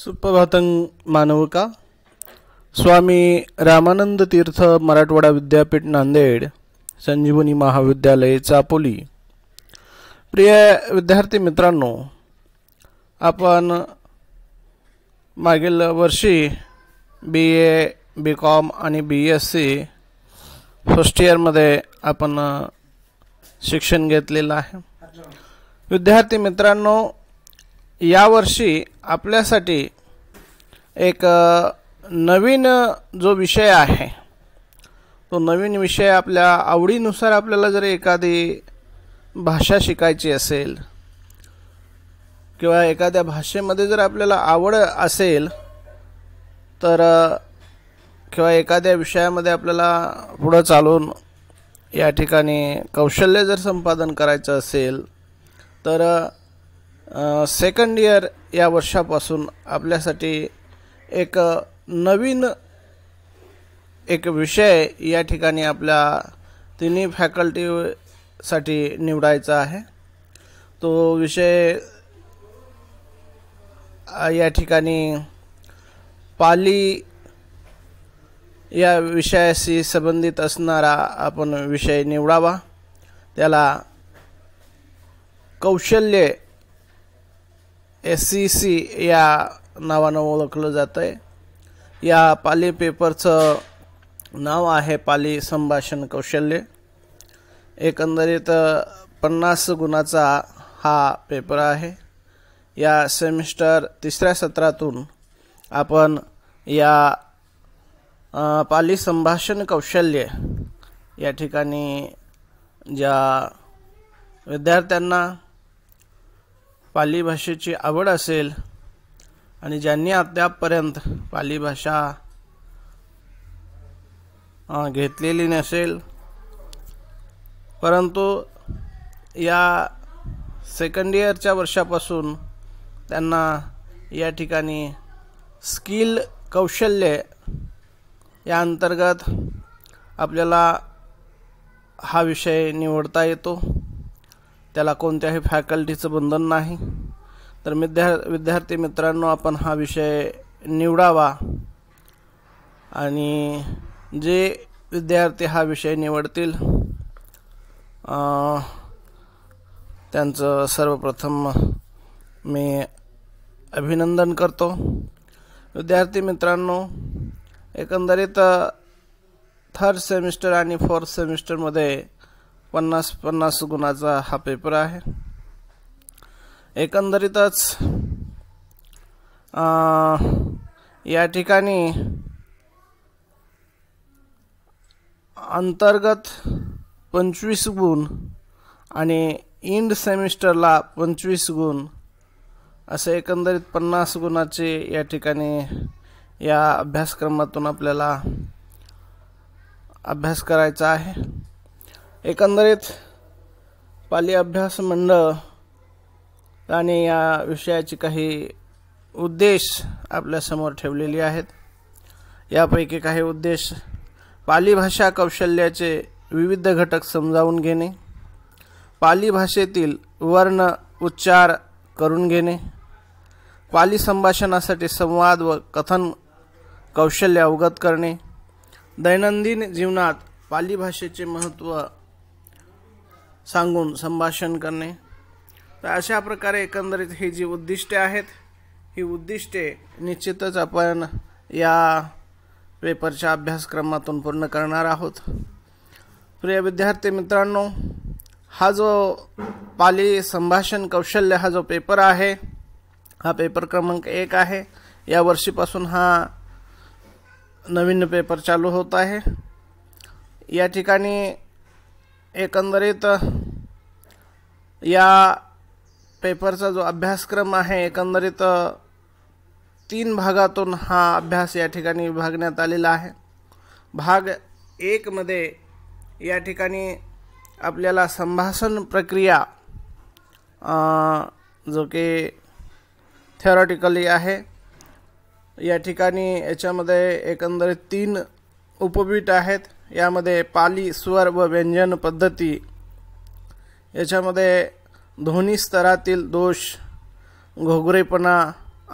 सुप्रभातंग मानवका स्वामी रामानंद तीर्थ मराठवाडा विद्यापीठ नांदेड संजीवनी महाविद्यालय चापोली प्रिय विद्यार्थी मित्रांनो आपण मागील वर्षी बी ए बी कॉम आणि बी एस सी फर्स्ट इयरमध्ये आपण शिक्षण घेतलेलं आहे विद्यार्थी मित्रांनो यावर्षी आपल्यासाठी एक नवीन जो विषय आहे तो नवीन विषय आपल्या आवडीनुसार आपल्याला जर एखादी भाषा शिकायची असेल किंवा एखाद्या भाषेमध्ये जर आपल्याला आवड असेल तर किंवा एखाद्या विषयामध्ये आपल्याला पुढं चालून या ठिकाणी कौशल्य जर संपादन करायचं असेल तर सेकंड इयर या वर्षापासून आपल्यासाठी एक नवीन एक विषय या ठिकाणी आपल्या तिन्ही फॅकल्टीसाठी निवडायचा आहे तो विषय या ठिकाणी पाली या विषयाशी संबंधित असणारा आपण विषय निवडावा त्याला कौशल्ये एस सी सी या नावानं ओळखलं जातं आहे या पाली पेपरचं नाव आहे पाली संभाषण कौशल्य एकंदरीत पन्नास गुणाचा हा पेपर आहे या सेमिस्टर तिसऱ्या सत्रातून आपण या पाली संभाषण कौशल्य या ठिकाणी ज्या विद्यार्थ्यांना पाली भाषेची आवड असेल आणि ज्यांनी अद्यापपर्यंत पाली भाषा घेतलेली नसेल परंतु या सेकंड इयरच्या वर्षापासून त्यांना या ठिकाणी स्किल कौशल्य या अंतर्गत आपल्याला हा विषय निवडता येतो त्याला कोणत्याही फॅकल्टीचं बंधन नाही तर विद्या विद्यार्थी मित्रांनो आपण हा विषय निवडावा आणि जे विद्यार्थी हा विषय निवडतील त्यांचं सर्वप्रथम मी अभिनंदन करतो विद्यार्थी मित्रांनो एकंदरीत थर्ड सेमिस्टर आणि फोर्थ सेमिस्टरमध्ये पन्नास पन्नास गुणाचा हा पेपर आहे एकंदरीतच या ठिकाणी अंतर्गत पंचवीस गुण आणि इंड सेमिस्टरला पंचवीस गुण असे एकंदरीत पन्नास गुणाचे या ठिकाणी या अभ्यासक्रमातून आपल्याला अभ्यास करायचा आहे एकंदरीत पाली अभ्यास मंडळ आणि या विषयाची काही उद्देश आपल्यासमोर ठेवलेली आहेत यापैकी काही उद्देश पाली भाषा कौशल्याचे विविध घटक समजावून घेणे पाली भाषेतील वर्ण उच्चार करून घेणे पाली संभाषणासाठी संवाद व कथन कौशल्य अवगत करणे दैनंदिन जीवनात पाली भाषेचे महत्त्व सांगून संभाषण करणे तर अशा प्रकारे एकंदरीत ही जी उद्दिष्टे आहेत ही उद्दिष्टे निश्चितच आपण या पेपरच्या अभ्यासक्रमातून पूर्ण करणार आहोत प्रिय विद्यार्थी मित्रांनो हा जो पाली संभाषण कौशल्य हा जो पेपर आहे हा पेपर क्रमांक एक आहे या वर्षीपासून हा नवीन पेपर चालू होत आहे या ठिकाणी एकंदरीत या पेपरचा जो अभ्यासक्रम आहे एकंदरीत तीन भागातून हा अभ्यास या ठिकाणी विभागण्यात आलेला आहे भाग एकमध्ये या ठिकाणी आपल्याला संभाषण प्रक्रिया जो की थेरॉटिकली आहे या ठिकाणी याच्यामध्ये एकंदरीत तीन उपबीट आहेत यामध्ये पाली स्वर व व्यंजन पद्धती याच्यामध्ये ध्वनी स्तरातील दोष घोगरेपणा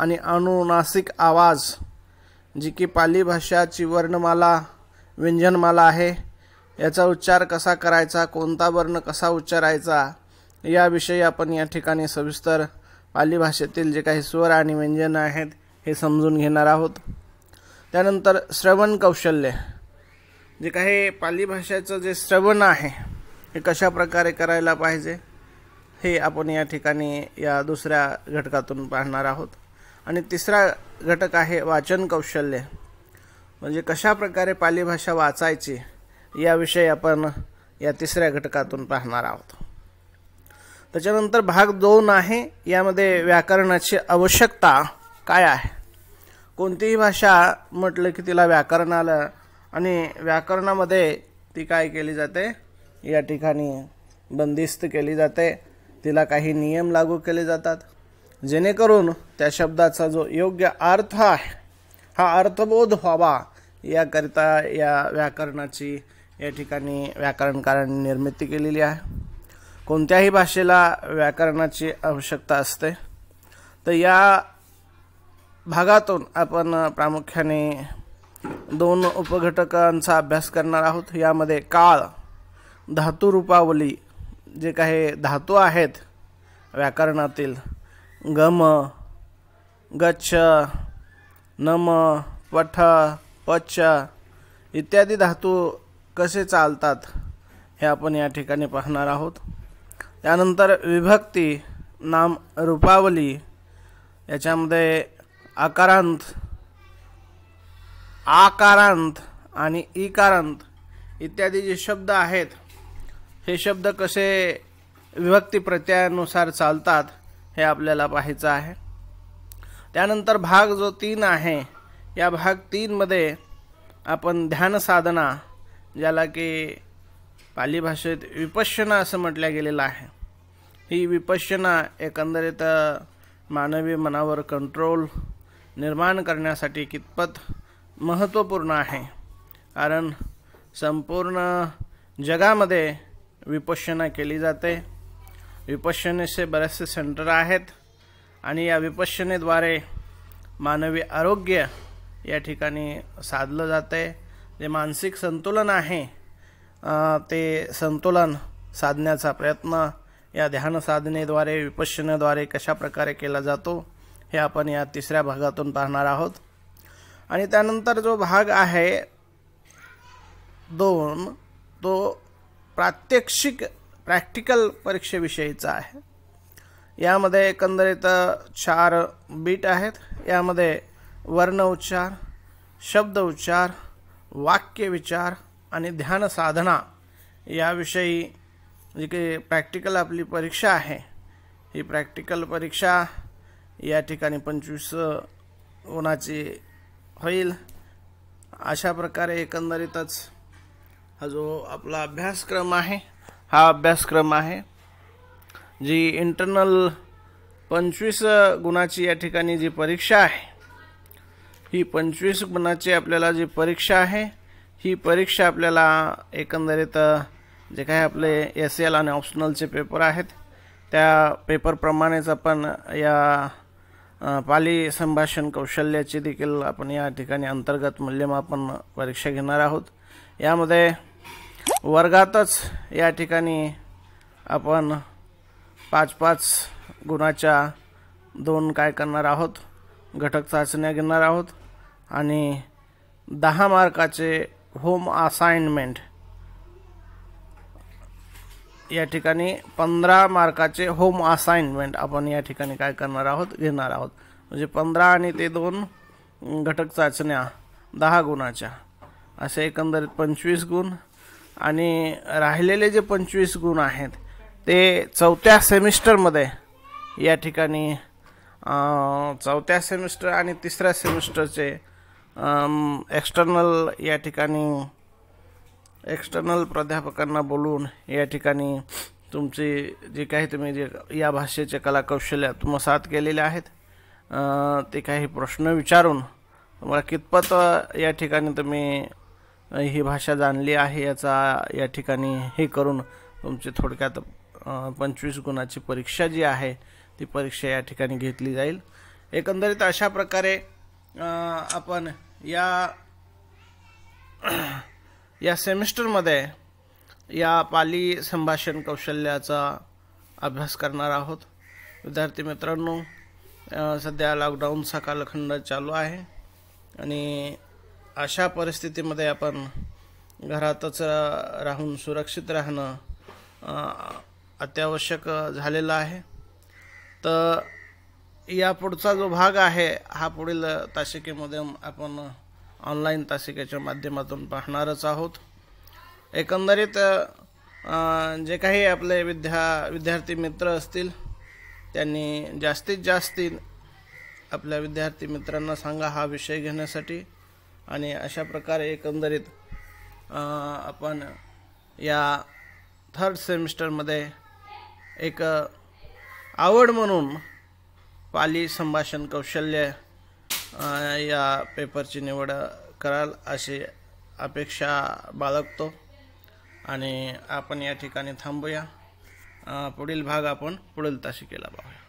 आणि अनुनासिक आवाज जी की पाली भाषाची वर्णमाला व्यंजनमाला आहे याचा उच्चार कसा करायचा कोणता वर्ण कसा उच्चारायचा याविषयी आपण या ठिकाणी सविस्तर पाली भाषेतील जे काही स्वर आणि व्यंजनं आहेत हे समजून घेणार आहोत त्यानंतर श्रवण कौशल्य जे काही पाली भाषेचं जे श्रवण आहे हे कशा प्रकारे करायला पाहिजे हे आपण या ठिकाणी या दुसऱ्या घटकातून पाहणार आहोत आणि तिसरा घटक आहे वाचन कौशल्य म्हणजे कशा प्रकारे पाली भाषा वाचायची याविषयी आपण या तिसऱ्या घटकातून पाहणार आहोत त्याच्यानंतर भाग दोन आहे यामध्ये व्याकरणाची आवश्यकता काय आहे कोणतीही भाषा म्हटलं की तिला व्याकरण आलं आणि व्याकरणामध्ये ती काय केली जाते या ठिकाणी बंदिस्त केली जाते तिला काही नियम लागू केले जातात जेणेकरून त्या शब्दाचा जो योग्य अर्थ आहे हा अर्थबोध व्हावा याकरिता या व्याकरणाची या ठिकाणी व्याकरणकारांनी निर्मिती केलेली आहे कोणत्याही भाषेला व्याकरणाची आवश्यकता असते तर या भागातून आपण प्रामुख्याने दोन उपघटकांचा अभ्यास करणार आहोत यामध्ये काळ धातुरूपावली जे काही धातू आहेत व्याकरणातील गम गच्छ नम पठ पच्छ इत्यादी धातू कसे चालतात हे आपण या ठिकाणी पाहणार आहोत त्यानंतर विभक्ती नाम रूपावली याच्यामध्ये आकारांत आकारांत आणि इकारांत इत्यादी जे शब्द आहेत हे शब्द कसे विभक्ती प्रत्ययानुसार चालतात हे आपल्याला पाहायचं आहे त्यानंतर भाग जो तीन आहे या भाग तीनमध्ये आपण ध्यानसाधना ज्याला की पाली भाषेत विपश्यना असं म्हटलं गेलेलं आहे ही विपश्यना एकंदरीत मानवी मनावर कंट्रोल निर्माण करण्यासाठी कितपत महत्त्वपूर्ण आहे कारण संपूर्ण जगामध्ये विपश्यना केली जाते विपश्यनेचे बरेचसे सेंटर आहेत आणि या विपश्यनेद्वारे मानवी आरोग्य या ठिकाणी साधलं जाते जे मानसिक संतुलन आहे ते संतुलन साधण्याचा प्रयत्न या ध्यान साधनेद्वारे कशा कशाप्रकारे केला जातो हे आपण या तिसऱ्या भागातून पाहणार आहोत आणि त्यानंतर जो भाग आहे दोन तो प्रात्यक्षिक प्रॅक्टिकल परीक्षेविषयीचा आहे यामध्ये एकंदरीत चार बीट आहेत यामध्ये वर्ण उच्चार शब्द उच्चार वाक्य विचार आणि ध्यान ध्यानसाधना याविषयी जी काही प्रॅक्टिकल आपली परीक्षा आहे ही प्रॅक्टिकल परीक्षा या ठिकाणी पंचवीस गुणाची होईल अशा प्रकारे एकंदरीतच हा जो आपला अभ्यासक्रम आहे हा अभ्यासक्रम आहे जी इंटरनल पंचवीस गुणाची या ठिकाणी जी परीक्षा आहे ही पंचवीस गुणाची आपल्याला जी परीक्षा आहे ही परीक्षा आपल्याला एकंदरीत जे काही आपले एस एल e आणि ऑप्शनलचे पेपर आहेत त्या पेपरप्रमाणेच आपण या पाली संभाषण कौशल्याची देखील आपण या ठिकाणी अंतर्गत मूल्यमापन परीक्षा घेणार आहोत यामध्ये वर्गातच या ठिकाणी आपण पाच पाच गुणाच्या दोन काय करणार आहोत घटक चाचण्या घेणार आहोत आणि दहा मार्काचे होम असाइनमेंट या ठिकाणी पंधरा मार्काचे होम असाइनमेंट आपण या ठिकाणी काय करणार आहोत घेणार आहोत म्हणजे पंधरा आणि ते दोन घटक चाचण्या दहा गुणाच्या असे एकंदरीत पंचवीस गुण आणि राहिलेले जे पंचवीस गुण आहेत ते चौथ्या सेमिस्टरमध्ये या ठिकाणी चौथ्या सेमिस्टर आणि तिसऱ्या सेमिस्टरचे एक्स्टर्नल या ठिकाणी एक्स्टर्नल प्राध्यापकांना बोलून या ठिकाणी तुमची जे काही तुम्ही जे या भाषेचे कलाकौशल्य साथ केलेले आहेत ते काही प्रश्न विचारून तुम्हाला कितपत या ठिकाणी तुम्ही ही भाषा जाणली आहे याचा या ठिकाणी हे करून तुमचे थोडक्यात पंचवीस गुणाची परीक्षा जी आहे ती परीक्षा या ठिकाणी घेतली जाईल एकंदरीत अशा प्रकारे आपण या या सेमिस्टरमध्ये या पाली संभाषण कौशल्याचा अभ्यास करणार आहोत विद्यार्थी मित्रांनो सध्या लॉकडाऊनचा कालखंड चालू आहे आणि अशा परिस्थितीमध्ये आपण घरातच राहून सुरक्षित राहणं अत्यावश्यक झालेलं आहे तर या पुढचा जो भाग आहे हा पुढील तासिकेमध्ये आपण ऑनलाईन तासिकेच्या माध्यमातून पाहणारच आहोत एकंदरीत जे काही आपले विद्या विद्यार्थी मित्र असतील त्यांनी जास्तीत जास्त आपल्या विद्यार्थी मित्रांना सांगा हा विषय घेण्यासाठी आणि अशा प्रकारे एकंदरीत आपण या थर्ड सेमिस्टरमध्ये एक आवड म्हणून पाली संभाषण कौशल्य या पेपरची निवड कराल अशी अपेक्षा बाळगतो आणि आपण या ठिकाणी थांबूया पुढील भाग आपण पुढील केला पाहूया